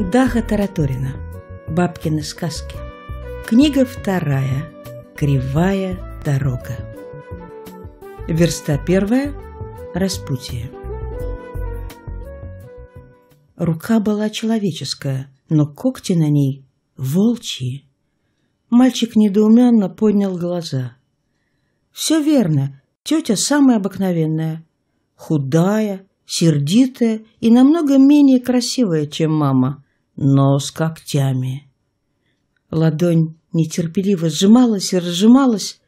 Даха Тараторина. Бабкины сказки. Книга вторая. Кривая дорога. Верста первая. Распутие. Рука была человеческая, но когти на ней волчьи. Мальчик недоуменно поднял глаза. «Все верно, тетя самая обыкновенная. Худая, сердитая и намного менее красивая, чем мама но с когтями. Ладонь нетерпеливо сжималась и разжималась.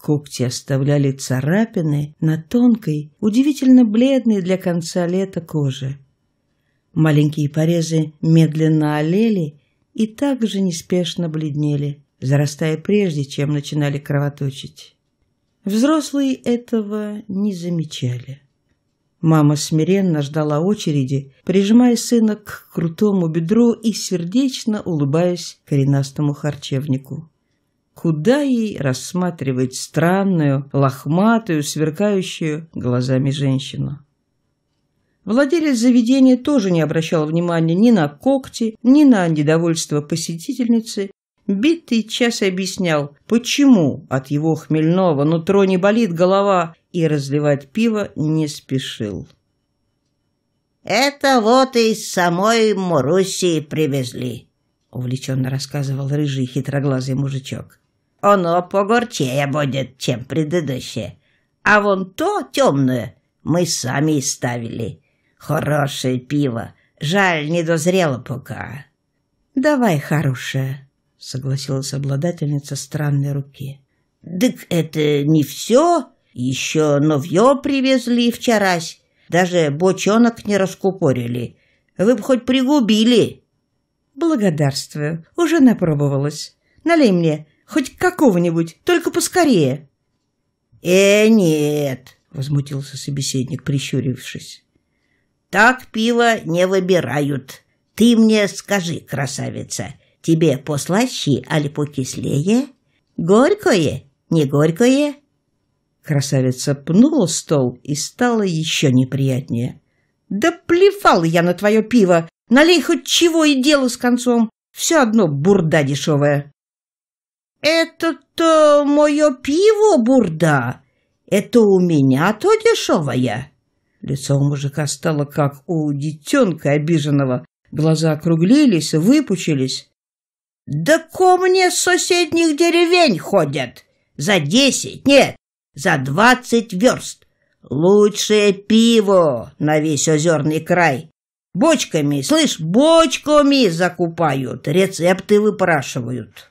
Когти оставляли царапины на тонкой, удивительно бледной для конца лета коже. Маленькие порезы медленно олели и также неспешно бледнели, зарастая прежде, чем начинали кровоточить. Взрослые этого не замечали. Мама смиренно ждала очереди, прижимая сына к крутому бедру и сердечно улыбаясь коренастому харчевнику. Куда ей рассматривать странную, лохматую, сверкающую глазами женщину? Владелец заведения тоже не обращал внимания ни на когти, ни на недовольство посетительницы Битый час объяснял, почему от его хмельного нутро не болит голова, и разливать пиво не спешил. «Это вот из самой Мурусии привезли», — увлеченно рассказывал рыжий хитроглазый мужичок. «Оно погорчее будет, чем предыдущее. А вон то темное мы сами и ставили. Хорошее пиво, жаль, не дозрело пока». «Давай хорошее», — согласилась обладательница странной руки. «Дык это не все. Еще новье привезли вчерась. Даже бочонок не раскупорили. Вы бы хоть пригубили». «Благодарствую. Уже напробовалась. Налей мне хоть какого-нибудь, только поскорее». «Э, нет», — возмутился собеседник, прищурившись. «Так пиво не выбирают. Ты мне скажи, красавица, — Тебе послаще, аль покислее? Горькое, не горькое?» Красавица пнула стол и стало еще неприятнее. «Да плевал я на твое пиво! Налей хоть чего и дело с концом! Все одно бурда дешевая!» «Это-то мое пиво бурда! Это у меня то дешевое!» Лицо у мужика стало как у детенка обиженного. Глаза округлились, выпучились. Да ко мне с соседних деревень ходят. За десять, нет, за двадцать верст. Лучшее пиво на весь озерный край. Бочками, слышь, бочками закупают, рецепты выпрашивают.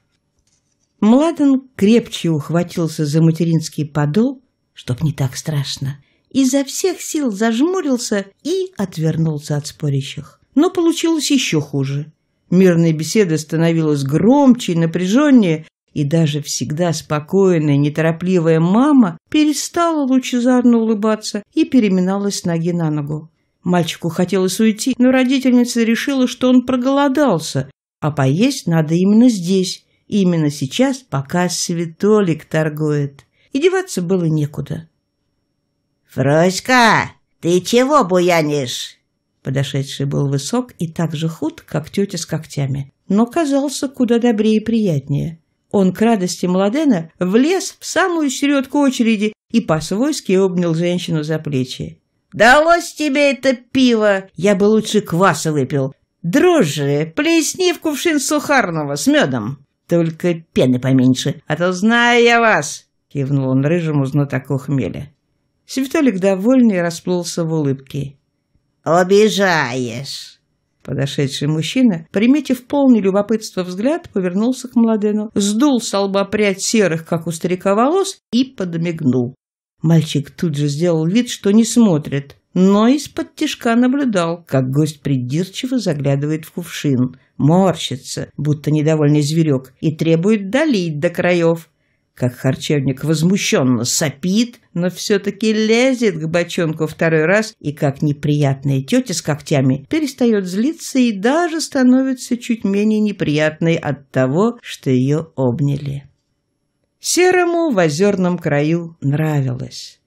Младен крепче ухватился за материнский подол, чтоб не так страшно. Изо всех сил зажмурился и отвернулся от спорящих. Но получилось еще хуже. Мирная беседа становилась громче и напряженнее, и даже всегда спокойная, неторопливая мама перестала лучезарно улыбаться и переминалась с ноги на ногу. Мальчику хотелось уйти, но родительница решила, что он проголодался, а поесть надо именно здесь, именно сейчас, пока светолик торгует. И деваться было некуда. «Фроська, ты чего буянишь?» Подошедший был высок и так же худ, как тетя с когтями, но казался куда добрее и приятнее. Он к радости Младена влез в самую середку очереди и по-свойски обнял женщину за плечи. «Далось тебе это пиво! Я бы лучше кваса выпил. Дрожжи, плесни в кувшин сухарного с медом. Только пены поменьше, а то знаю я вас!» — кивнул он рыжему знатоку хмеля. Светолик довольный расплылся в улыбке. «Обижаешь!» Подошедший мужчина, приметив полный любопытства взгляд, повернулся к Младену, сдул с лба прядь серых, как у старика, волос и подмигнул. Мальчик тут же сделал вид, что не смотрит, но из-под тишка наблюдал, как гость придирчиво заглядывает в кувшин, морщится, будто недовольный зверек, и требует долить до краев как харчевник возмущенно сопит, но все-таки лезет к бочонку второй раз и, как неприятная тетя с когтями, перестает злиться и даже становится чуть менее неприятной от того, что ее обняли. Серому в озерном краю нравилось.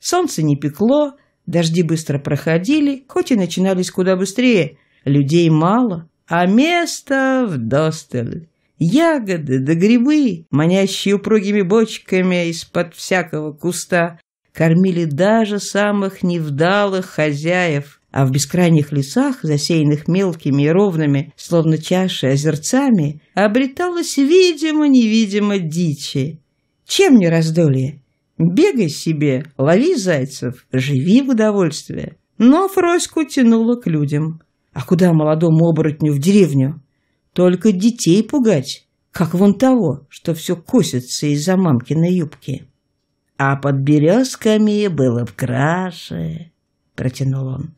Солнце не пекло, дожди быстро проходили, хоть и начинались куда быстрее. Людей мало, а место в вдосталь. Ягоды да грибы, манящие упругими бочками из-под всякого куста, кормили даже самых невдалых хозяев, а в бескрайних лесах, засеянных мелкими и ровными, словно чаши озерцами, обреталась видимо-невидимо дичи. Чем не раздолье? Бегай себе, лови зайцев, живи в удовольствие. Но Фроську тянуло к людям. А куда молодому оборотню в деревню? Только детей пугать, как вон того, что все косится из-за мамкиной юбки. А под березками было в краше, протянул он.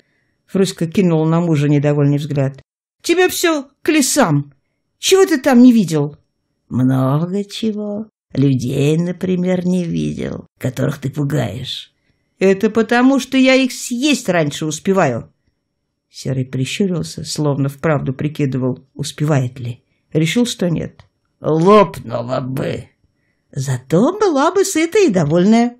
Фруська кинул на мужа недовольный взгляд. Тебе все к лесам. Чего ты там не видел? Много чего. Людей, например, не видел, которых ты пугаешь. Это потому, что я их съесть раньше успеваю, Серый прищурился, словно вправду прикидывал, успевает ли. Решил, что нет. «Лопнула бы!» «Зато была бы сытая и довольная».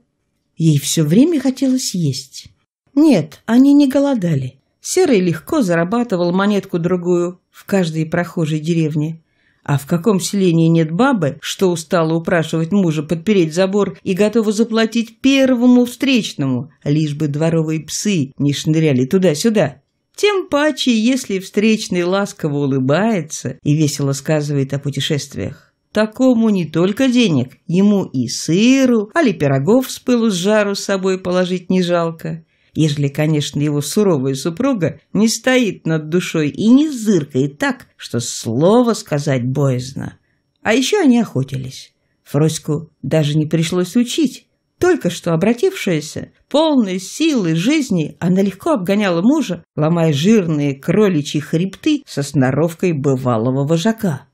Ей все время хотелось есть. Нет, они не голодали. Серый легко зарабатывал монетку-другую в каждой прохожей деревне. А в каком селении нет бабы, что устала упрашивать мужа подпереть забор и готова заплатить первому встречному, лишь бы дворовые псы не шныряли туда-сюда? Тем паче, если встречный ласково улыбается и весело сказывает о путешествиях. Такому не только денег, ему и сыру, али пирогов с пылу с жару с собой положить не жалко. Ежели, конечно, его суровая супруга не стоит над душой и не зыркает так, что слово сказать боязно. А еще они охотились. Фроську даже не пришлось учить. Только что обратившаяся, полной силы жизни, она легко обгоняла мужа, ломая жирные кроличьи хребты со сноровкой бывалого вожака.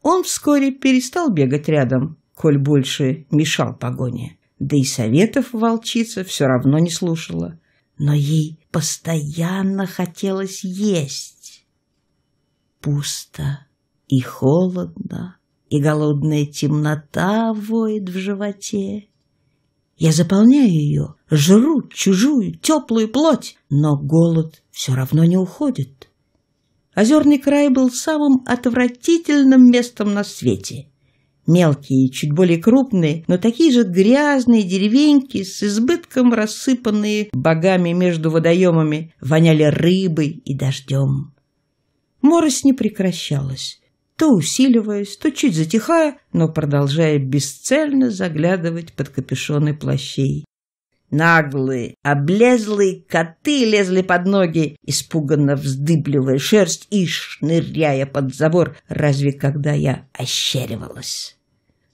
Он вскоре перестал бегать рядом, коль больше мешал погоне. Да и советов волчица все равно не слушала. Но ей постоянно хотелось есть. Пусто и холодно, и голодная темнота воет в животе. Я заполняю ее, жру чужую теплую плоть, но голод все равно не уходит. Озерный край был самым отвратительным местом на свете. Мелкие, чуть более крупные, но такие же грязные деревеньки, с избытком рассыпанные богами между водоемами, воняли рыбой и дождем. Морось не прекращалась то усиливаясь, то чуть затихая, но продолжая бесцельно заглядывать под капюшоны плащей. Наглые, облезлые коты лезли под ноги, испуганно вздыбливая шерсть и шныряя под забор, разве когда я ощеривалась.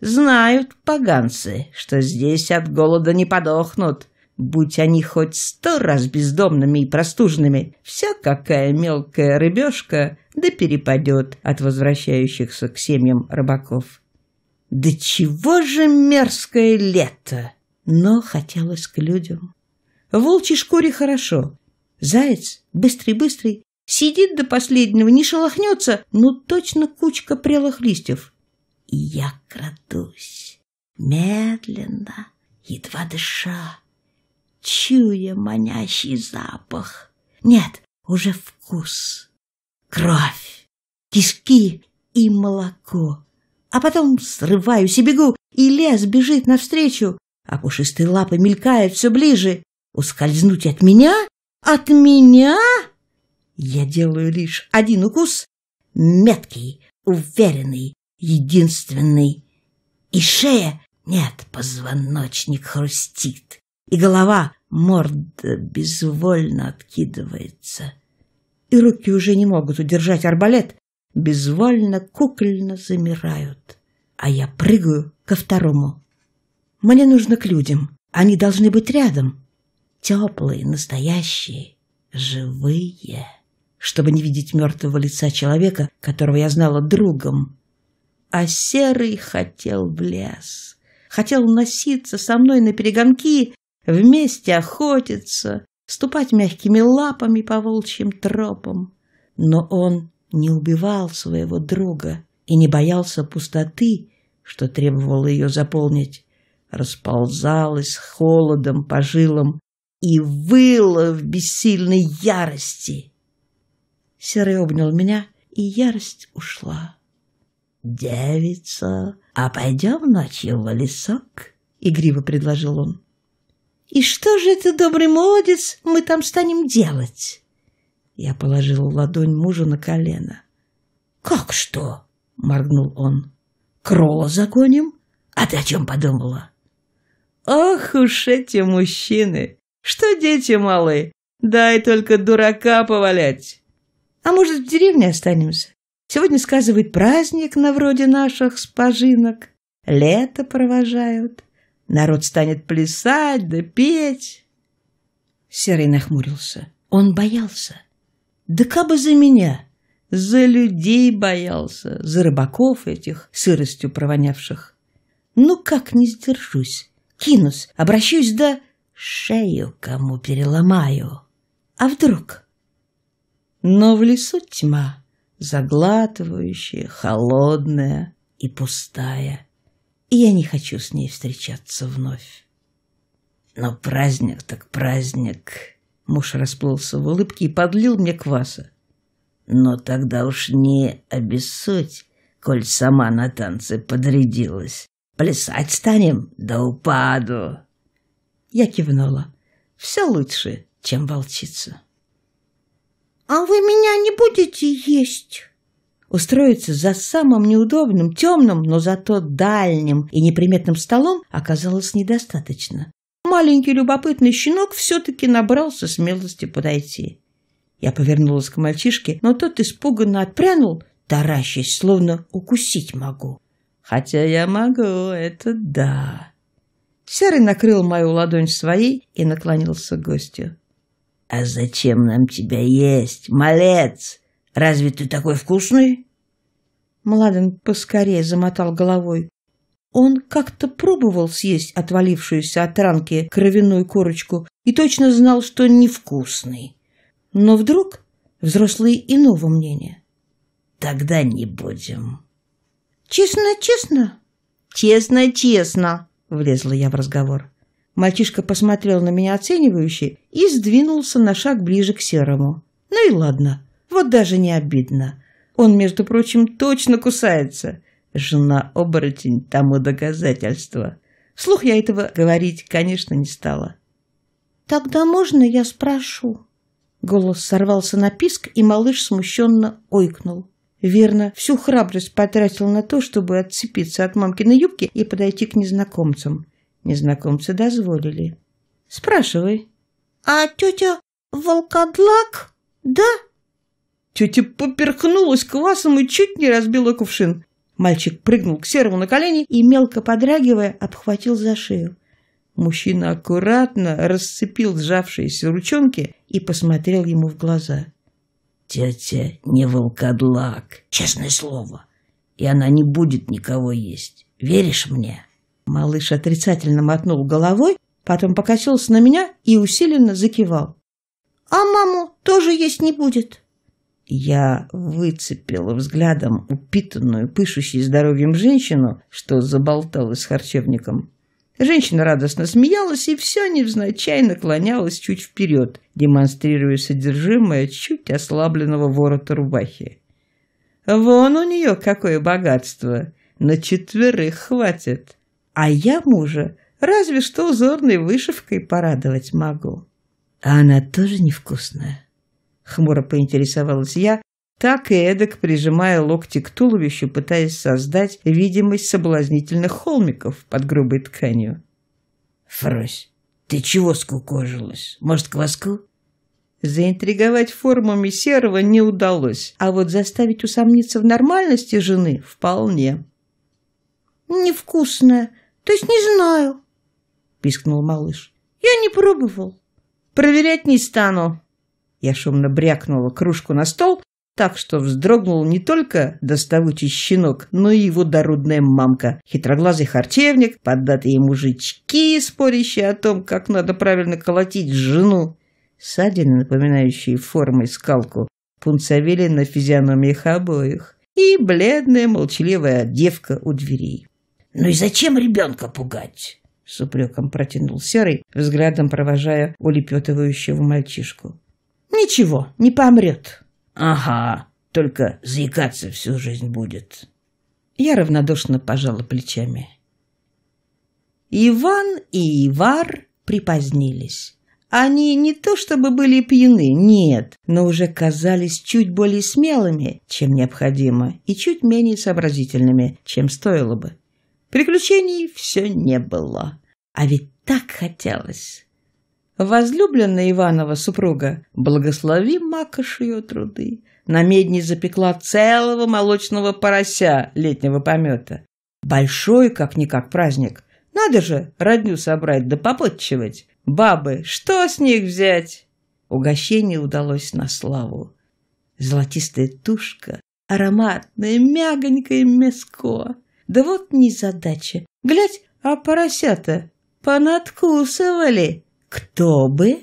Знают поганцы, что здесь от голода не подохнут, Будь они хоть сто раз бездомными и простужными, вся какая мелкая рыбешка да перепадет от возвращающихся к семьям рыбаков. Да чего же мерзкое лето! Но хотелось к людям. В волчьей шкуре хорошо. Заяц, быстрый-быстрый, сидит до последнего, не шелохнется, но точно кучка прелых листьев. И я крадусь, медленно, едва дыша, чуя манящий запах. Нет, уже вкус, кровь, киски и молоко. А потом срываюсь и бегу, и лес бежит навстречу, а пушистые лапы мелькают все ближе. Ускользнуть от меня? От меня? Я делаю лишь один укус, меткий, уверенный, единственный. И шея, нет, позвоночник хрустит и голова, морда безвольно откидывается. И руки уже не могут удержать арбалет, безвольно, кукольно замирают. А я прыгаю ко второму. Мне нужно к людям, они должны быть рядом. Теплые, настоящие, живые чтобы не видеть мертвого лица человека, которого я знала другом. А Серый хотел в лес, хотел носиться со мной на перегонки вместе охотиться, ступать мягкими лапами по волчьим тропам. Но он не убивал своего друга и не боялся пустоты, что требовало ее заполнить, расползалась холодом по жилам и выла в бессильной ярости. Серый обнял меня, и ярость ушла. «Девица, а пойдем ночью в лесок?» — игриво предложил он. И что же ты, добрый молодец, мы там станем делать? Я положила ладонь мужу на колено. Как что? моргнул он. Кроло загоним? А ты о чем подумала? Ох уж эти мужчины! Что дети малы? Дай только дурака повалять. А может, в деревне останемся? Сегодня сказывает праздник на вроде наших спожинок. Лето провожают. Народ станет плясать да петь. Серый нахмурился. Он боялся. Да как бы за меня. За людей боялся, за рыбаков этих, сыростью провонявших. Ну как не сдержусь? Кинусь, обращусь да шею кому переломаю. А вдруг? Но в лесу тьма, заглатывающая, холодная и пустая и я не хочу с ней встречаться вновь. Но праздник так праздник. Муж расплылся в улыбке и подлил мне кваса. Но тогда уж не обессудь, коль сама на танцы подрядилась. Плясать станем до упаду. Я кивнула. Все лучше, чем волчица. А вы меня не будете есть? Устроиться за самым неудобным, темным, но зато дальним и неприметным столом оказалось недостаточно. Маленький любопытный щенок все-таки набрался смелости подойти. Я повернулась к мальчишке, но тот испуганно отпрянул, таращась, словно укусить могу. Хотя я могу, это да. Серый накрыл мою ладонь своей и наклонился к гостю. «А зачем нам тебя есть, малец? Разве ты такой вкусный?» Младен поскорее замотал головой. Он как-то пробовал съесть отвалившуюся от ранки кровяную корочку и точно знал, что невкусный. Но вдруг взрослые иного мнения. «Тогда не будем». «Честно-честно?» «Честно-честно», — влезла я в разговор. Мальчишка посмотрел на меня оценивающе и сдвинулся на шаг ближе к серому. «Ну и ладно. Вот даже не обидно. Он, между прочим, точно кусается. Жена-оборотень тому доказательство. Вслух я этого говорить, конечно, не стала. «Тогда можно я спрошу?» Голос сорвался на писк, и малыш смущенно ойкнул. Верно, всю храбрость потратил на то, чтобы отцепиться от мамкиной юбки и подойти к незнакомцам. Незнакомцы дозволили. «Спрашивай». «А тетя Волкодлак? Да?» Тетя поперхнулась квасом и чуть не разбила кувшин. Мальчик прыгнул к Серому на колени и, мелко подрагивая, обхватил за шею. Мужчина аккуратно расцепил сжавшиеся ручонки и посмотрел ему в глаза. «Тетя не волкодлак, честное слово, и она не будет никого есть. Веришь мне?» Малыш отрицательно мотнул головой, потом покосился на меня и усиленно закивал. «А маму тоже есть не будет?» Я выцепила взглядом упитанную, пышущей здоровьем женщину, что заболталась с харчевником. Женщина радостно смеялась и все невзначай наклонялась чуть вперед, демонстрируя содержимое чуть ослабленного ворота рубахи. «Вон у нее какое богатство! На четверых хватит! А я мужа разве что узорной вышивкой порадовать могу!» «А она тоже невкусная!» Хмуро поинтересовалась я, так и эдак прижимая локти к туловищу, пытаясь создать видимость соблазнительных холмиков под грубой тканью. «Фрось, ты чего скукожилась? Может, кваску?» Заинтриговать формами серого не удалось, а вот заставить усомниться в нормальности жены вполне. Невкусная. то есть не знаю», — пискнул малыш. «Я не пробовал. Проверять не стану», я шумно брякнула кружку на стол, так что вздрогнул не только доставучий щенок, но и его дородная мамка, хитроглазый харчевник, поддатые мужички, спорящие о том, как надо правильно колотить жену, ссадины, напоминающие формой скалку, пунцовели на физиономиях обоих, и бледная молчаливая девка у дверей. «Ну и зачем ребенка пугать?» — с упреком протянул Серый, взглядом провожая улепетывающего мальчишку. Ничего, не помрет. Ага, только заикаться всю жизнь будет. Я равнодушно пожала плечами. Иван и Ивар припозднились. Они не то чтобы были пьяны, нет, но уже казались чуть более смелыми, чем необходимо, и чуть менее сообразительными, чем стоило бы. Приключений все не было. А ведь так хотелось. Возлюбленная Иванова супруга, благослови Макаш ее труды. На медне запекла целого молочного порося летнего помета. Большой, как-никак, праздник. Надо же родню собрать да попотчевать. Бабы, что с них взять? Угощение удалось на славу. Золотистая тушка, ароматное, мягонькое мяско. Да вот незадача. Глядь, а поросята понадкусывали. «Кто бы?»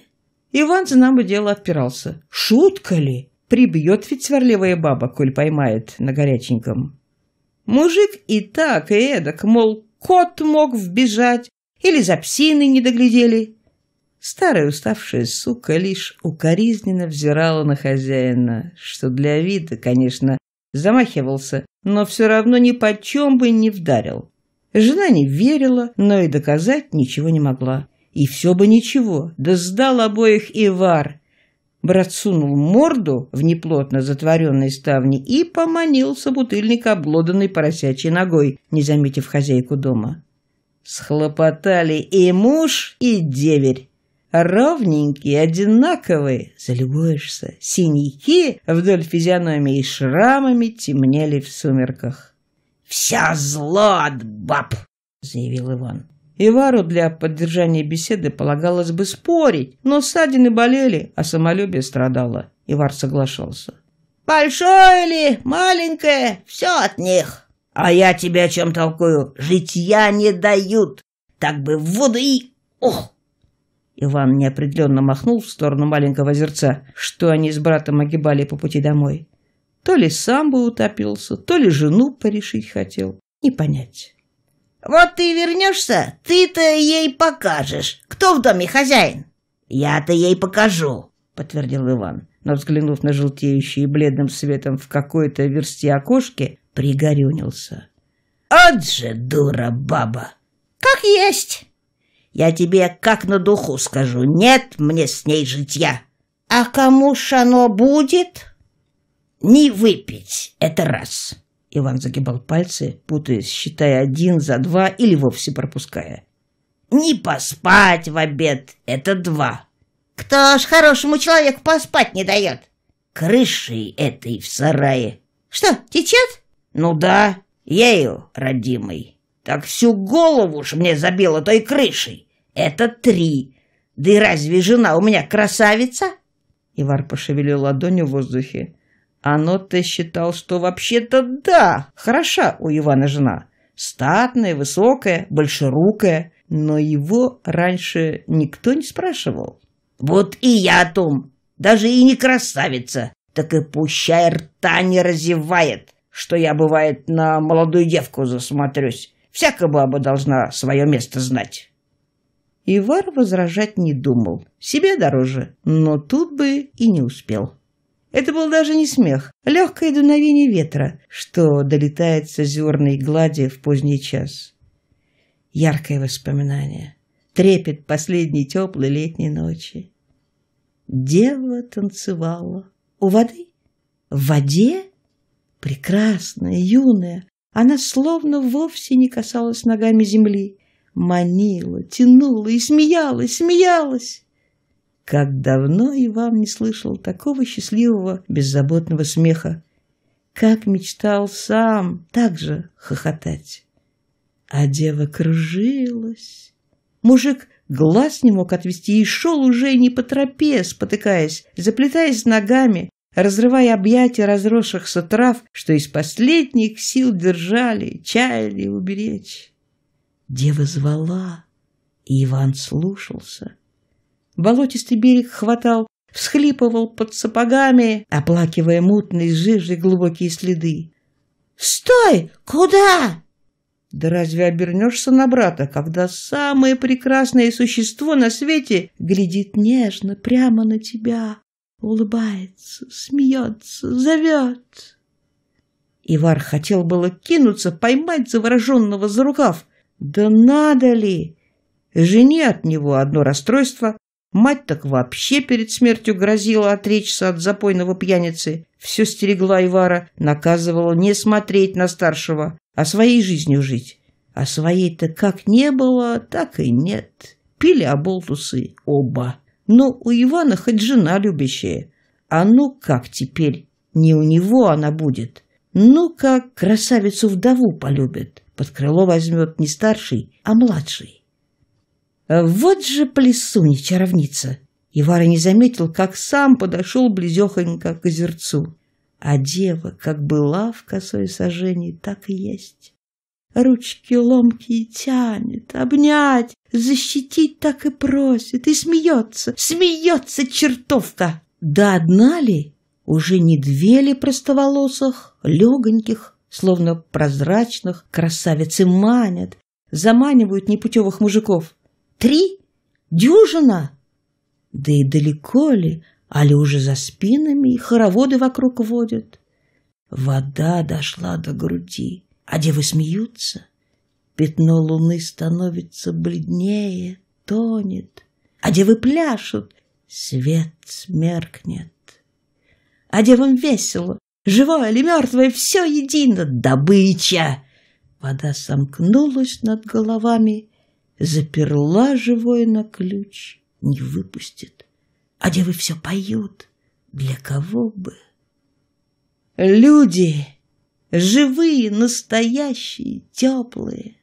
Иван, знамо дело, отпирался. «Шутка ли? Прибьет ведь сварливая баба, коль поймает на горяченьком». Мужик и так, и эдак, мол, кот мог вбежать, или за псиной не доглядели. Старая уставшая сука лишь укоризненно взирала на хозяина, что для вида, конечно, замахивался, но все равно ни почем бы не вдарил. Жена не верила, но и доказать ничего не могла. И все бы ничего, да сдал обоих Ивар. Брат сунул морду в неплотно затворенные ставни и поманился собутыльник облоданной поросячьей ногой, не заметив хозяйку дома. Схлопотали и муж, и деверь. Ровненькие, одинаковые, залюбуешься, синяки вдоль физиономии и шрамами темнели в сумерках. «Вся зло от баб!» — заявил Иван. Ивару для поддержания беседы полагалось бы спорить, но ссадины болели, а самолюбие страдало. Ивар соглашался. «Большое или маленькое, все от них». «А я тебя о чем толкую? Житья не дают! Так бы в воду и... Ох!» Иван неопределенно махнул в сторону маленького озерца, что они с братом огибали по пути домой. То ли сам бы утопился, то ли жену порешить хотел. Не понять. Вот ты вернешься, ты-то ей покажешь, кто в доме хозяин. Я-то ей покажу, подтвердил Иван, но, взглянув на желтеющие бледным светом в какой-то версте окошке, пригорюнился. От же дура баба! Как есть! Я тебе как на духу скажу, нет мне с ней житья. А кому ж оно будет? Не выпить, это раз. Иван загибал пальцы, путаясь, считая один за два или вовсе пропуская. «Не поспать в обед — это два!» «Кто ж хорошему человеку поспать не дает?» «Крышей этой в сарае!» «Что, течет?» «Ну да, Я ее, родимый. Так всю голову уж мне забила той крышей. Это три. Да и разве жена у меня красавица?» Ивар пошевелил ладонью в воздухе. Оно-то считал, что вообще-то да, хороша у Ивана жена. Статная, высокая, большерукая. Но его раньше никто не спрашивал. «Вот и я о том. Даже и не красавица. Так и пущай рта не разевает, что я, бывает, на молодую девку засмотрюсь. Всяко баба должна свое место знать». Ивар возражать не думал. Себе дороже, но тут бы и не успел. Это был даже не смех, а легкое дуновение ветра, что долетает с озерной глади в поздний час. Яркое воспоминание, трепет последней теплой летней ночи. Дева танцевала. У воды? В воде? Прекрасная, юная. Она словно вовсе не касалась ногами земли. Манила, тянула и смеялась, смеялась. Как давно и вам не слышал такого счастливого, беззаботного смеха. Как мечтал сам так же хохотать. А дева кружилась. Мужик глаз не мог отвести и шел уже не по тропе, спотыкаясь, заплетаясь ногами, разрывая объятия разросшихся трав, что из последних сил держали, чаяли уберечь. Дева звала, и Иван слушался — Болотистый берег хватал, всхлипывал под сапогами, оплакивая мутные жижи глубокие следы. «Стой! Куда?» Да разве обернешься на брата, когда самое прекрасное существо на свете глядит нежно прямо на тебя, улыбается, смеется, зовет? Ивар хотел было кинуться, поймать завороженного за рукав. Да надо ли? Жене от него одно расстройство, Мать так вообще перед смертью грозила отречься от запойного пьяницы. Все стерегла Ивара, наказывала не смотреть на старшего, а своей жизнью жить. А своей-то как не было, так и нет. Пили оболтусы оба. Но у Ивана хоть жена любящая. А ну как теперь? Не у него она будет. Ну как красавицу-вдову полюбит. Под крыло возьмет не старший, а младший. «Э, вот же плесунья чаровница! Ивара не заметил, как сам подошел близехонько к озерцу. А дева, как была в косой сожжении, так и есть. Ручки ломкие тянет, обнять, защитить так и просит, и смеется, смеется чертовка. Да одна ли? Уже не две ли простоволосых, легоньких, словно прозрачных, красавицы манят, заманивают непутевых мужиков. Три? Дюжина? Да и далеко ли, али уже за спинами хороводы вокруг водят? Вода дошла до груди, а девы смеются. Пятно луны становится бледнее, тонет. А девы пляшут, свет смеркнет. А девам весело, живое или мертвое, все едино, добыча. Вода сомкнулась над головами, Заперла живое на ключ, не выпустит. А девы все поют, для кого бы? Люди, живые, настоящие, теплые.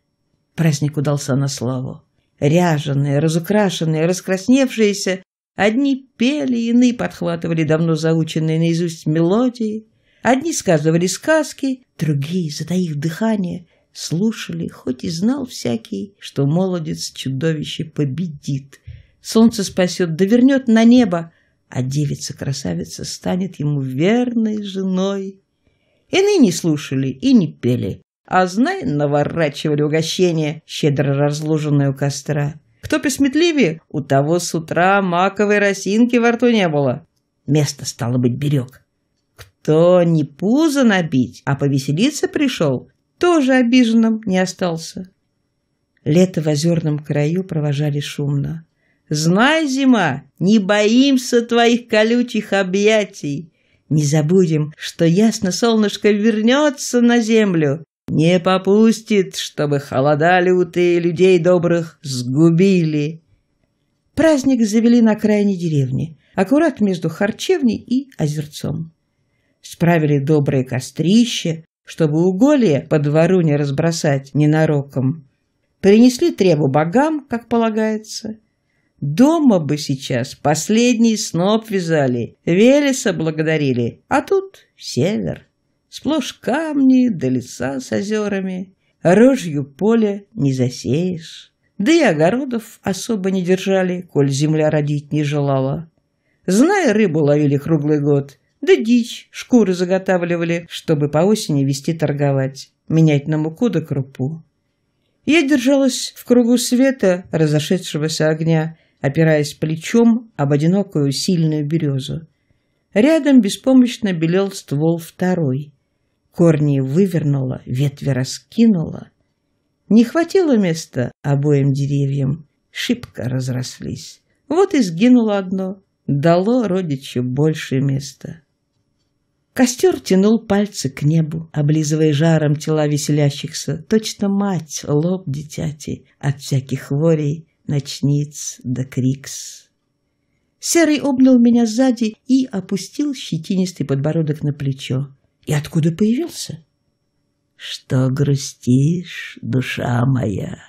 Праздник удался на славу. Ряженые, разукрашенные, раскрасневшиеся, одни пели, иные подхватывали давно заученные наизусть мелодии, одни сказывали сказки, другие, затаив дыхание, слушали, хоть и знал всякий, что молодец-чудовище победит. Солнце спасет, да вернет на небо, а девица-красавица станет ему верной женой. Иные не слушали и не пели, а, знай, наворачивали угощение, щедро разложенное у костра. Кто присметливее, у того с утра маковой росинки во рту не было. Место, стало быть, берег. Кто не пузо набить, а повеселиться пришел, тоже обиженным не остался. Лето в озерном краю провожали шумно. «Знай, зима, не боимся твоих колючих объятий. Не забудем, что ясно солнышко вернется на землю, не попустит, чтобы холода лютые людей добрых сгубили». Праздник завели на крайней деревни, аккурат между харчевней и озерцом. Справили добрые кострище, чтобы уголье по двору не разбросать ненароком. Принесли требу богам, как полагается. Дома бы сейчас последний сноп вязали, Велеса благодарили, а тут север. Сплошь камни до да леса с озерами, рожью поле не засеешь. Да и огородов особо не держали, коль земля родить не желала. Зная, рыбу ловили круглый год, да дичь, шкуры заготавливали, чтобы по осени вести торговать, менять на муку да крупу. Я держалась в кругу света, разошедшегося огня, опираясь плечом об одинокую сильную березу. Рядом беспомощно белел ствол второй. Корни вывернула, ветви раскинула. Не хватило места обоим деревьям, шибко разрослись. Вот и сгинуло одно, дало родичу больше места. Костер тянул пальцы к небу, облизывая жаром тела веселящихся. Точно мать, лоб дитяти, от всяких хворей, ночниц до крикс. Серый обнял меня сзади и опустил щетинистый подбородок на плечо. И откуда появился? «Что грустишь, душа моя?»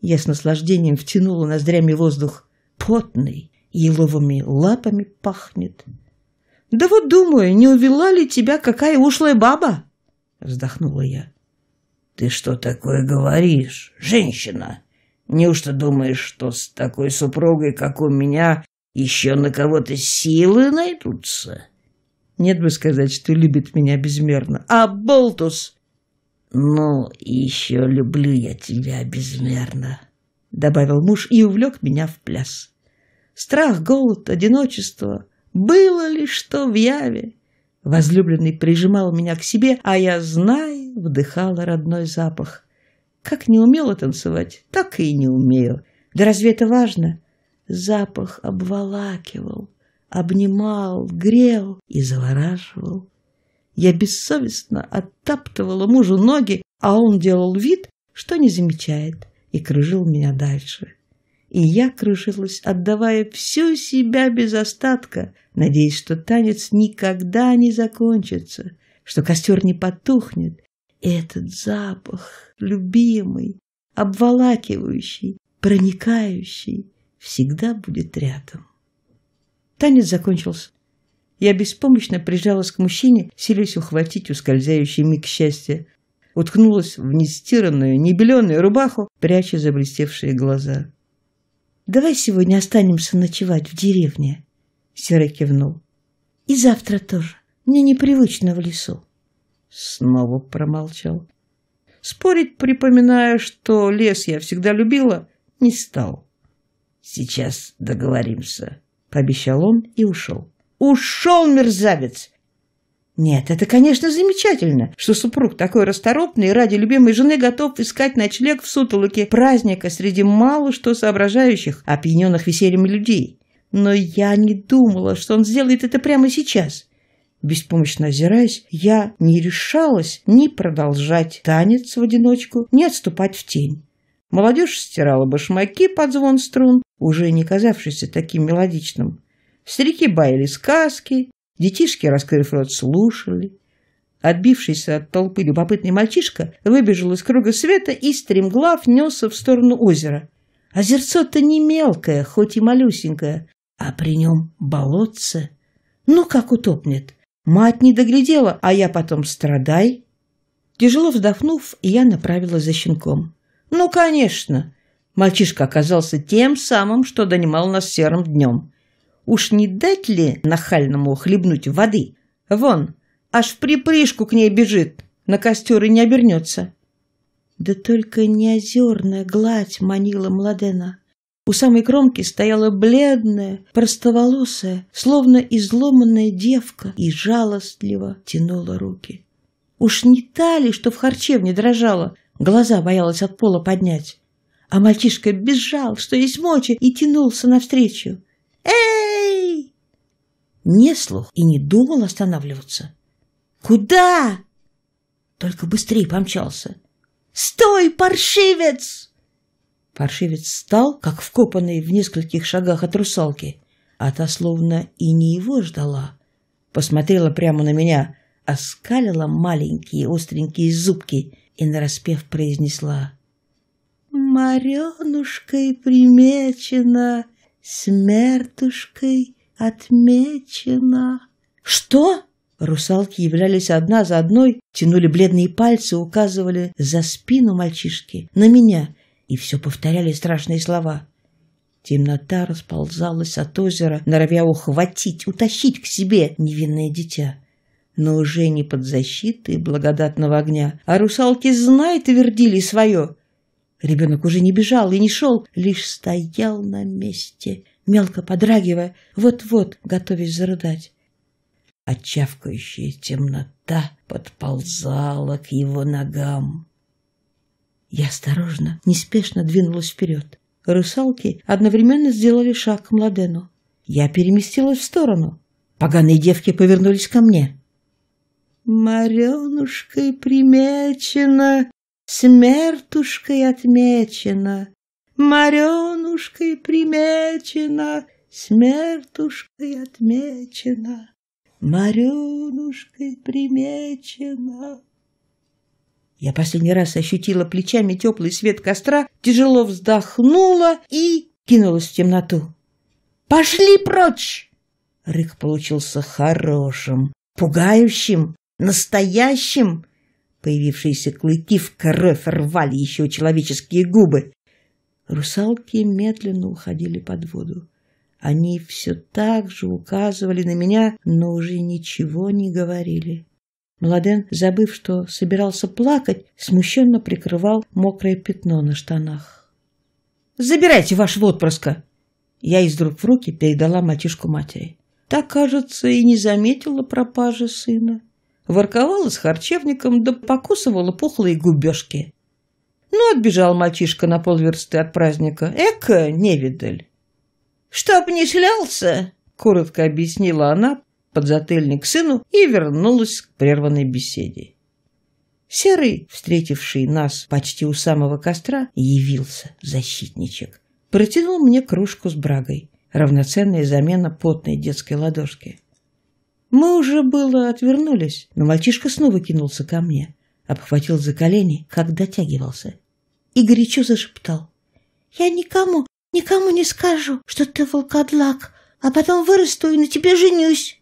Я с наслаждением втянула ноздрями воздух. Потный, еловыми лапами пахнет. «Да вот думаю, не увела ли тебя какая ушлая баба?» Вздохнула я. «Ты что такое говоришь, женщина? Неужто думаешь, что с такой супругой, как у меня, еще на кого-то силы найдутся?» «Нет бы сказать, что любит меня безмерно. А болтус!» «Ну, еще люблю я тебя безмерно», — добавил муж и увлек меня в пляс. Страх, голод, одиночество — было ли что в яве? Возлюбленный прижимал меня к себе, а я, знай, вдыхала родной запах. Как не умела танцевать, так и не умею. Да разве это важно? Запах обволакивал, обнимал, грел и завораживал. Я бессовестно оттаптывала мужу ноги, а он делал вид, что не замечает, и кружил меня дальше и я крушилась, отдавая всю себя без остатка, надеясь, что танец никогда не закончится, что костер не потухнет. И этот запах, любимый, обволакивающий, проникающий, всегда будет рядом. Танец закончился. Я беспомощно прижалась к мужчине, силясь ухватить ускользающий миг счастья. Уткнулась в нестиранную, небеленую рубаху, пряча заблестевшие глаза давай сегодня останемся ночевать в деревне?» Серый кивнул. «И завтра тоже. Мне непривычно в лесу». Снова промолчал. Спорить, припоминая, что лес я всегда любила, не стал. «Сейчас договоримся», — пообещал он и ушел. «Ушел, мерзавец! Нет, это, конечно, замечательно, что супруг такой расторопный и ради любимой жены готов искать ночлег в сутолоке праздника среди мало что соображающих, опьяненных весельем людей. Но я не думала, что он сделает это прямо сейчас. Беспомощно озираясь, я не решалась ни продолжать танец в одиночку, ни отступать в тень. Молодежь стирала башмаки под звон струн, уже не казавшийся таким мелодичным. Старики баяли сказки, Детишки, раскрыв рот, слушали. Отбившийся от толпы любопытный мальчишка выбежал из круга света и, стремглав, несся в сторону озера. Озерцо-то не мелкое, хоть и малюсенькое, а при нем болотце. Ну, как утопнет. Мать не доглядела, а я потом страдай. Тяжело вздохнув, я направила за щенком. Ну, конечно. Мальчишка оказался тем самым, что донимал нас серым днем. Уж не дать ли нахальному хлебнуть воды? Вон, аж в припрыжку к ней бежит, на костер и не обернется. Да только не озерная гладь манила Младена. У самой кромки стояла бледная, простоволосая, словно изломанная девка, и жалостливо тянула руки. Уж не та ли, что в харчевне дрожала, глаза боялась от пола поднять. А мальчишка бежал, что есть мочи, и тянулся навстречу. «Эй!» не слух и не думал останавливаться. «Куда?» Только быстрее помчался. «Стой, паршивец!» Паршивец стал, как вкопанный в нескольких шагах от русалки, а та словно и не его ждала. Посмотрела прямо на меня, оскалила маленькие остренькие зубки и нараспев произнесла «Маренушкой примечена, смертушкой отмечено». «Что?» Русалки являлись одна за одной, тянули бледные пальцы, указывали за спину мальчишки, на меня, и все повторяли страшные слова. Темнота расползалась от озера, норовя ухватить, утащить к себе невинное дитя. Но уже не под защитой благодатного огня, а русалки, знают и вердили свое. Ребенок уже не бежал и не шел, лишь стоял на месте — мелко подрагивая, вот-вот готовясь зарыдать. А темнота подползала к его ногам. Я осторожно, неспешно двинулась вперед. Русалки одновременно сделали шаг к Младену. Я переместилась в сторону. Поганые девки повернулись ко мне. «Маренушкой примечено, смертушкой отмечено, Маренушкой примечена, смертушкой отмечена, Маренушкой примечена. Я последний раз ощутила плечами теплый свет костра, тяжело вздохнула и кинулась в темноту. «Пошли прочь!» Рык получился хорошим, пугающим, настоящим. Появившиеся клыки в кровь рвали еще человеческие губы. Русалки медленно уходили под воду. Они все так же указывали на меня, но уже ничего не говорили. Младен, забыв, что собирался плакать, смущенно прикрывал мокрое пятно на штанах. «Забирайте ваш отпрыска!» Я из рук в руки передала мальчишку матери. Так кажется, и не заметила пропажи сына. Ворковала с харчевником, да покусывала пухлые губежки. Ну, отбежал мальчишка на полверсты от праздника. Эка, невидаль. Чтоб не шлялся, коротко объяснила она подзатыльник сыну и вернулась к прерванной беседе. Серый, встретивший нас почти у самого костра, явился защитничек. Протянул мне кружку с брагой, равноценная замена потной детской ладошки. Мы уже было отвернулись, но мальчишка снова кинулся ко мне, обхватил за колени, как дотягивался, и горячо зашептал. «Я никому, никому не скажу, что ты волкодлак, а потом вырасту и на тебе женюсь».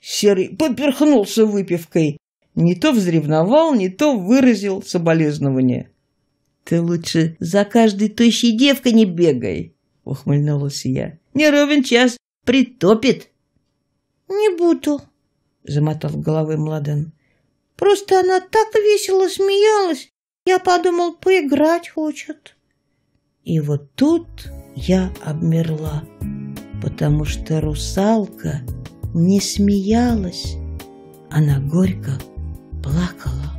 Серый поперхнулся выпивкой. Не то взревновал, не то выразил соболезнование. «Ты лучше за каждой тощей девкой не бегай», — ухмыльнулась я. «Не ровен час, притопит». «Не буду», — замотал головой Младен. «Просто она так весело смеялась, я подумал, поиграть хочет. И вот тут я обмерла, потому что русалка не смеялась, она горько плакала.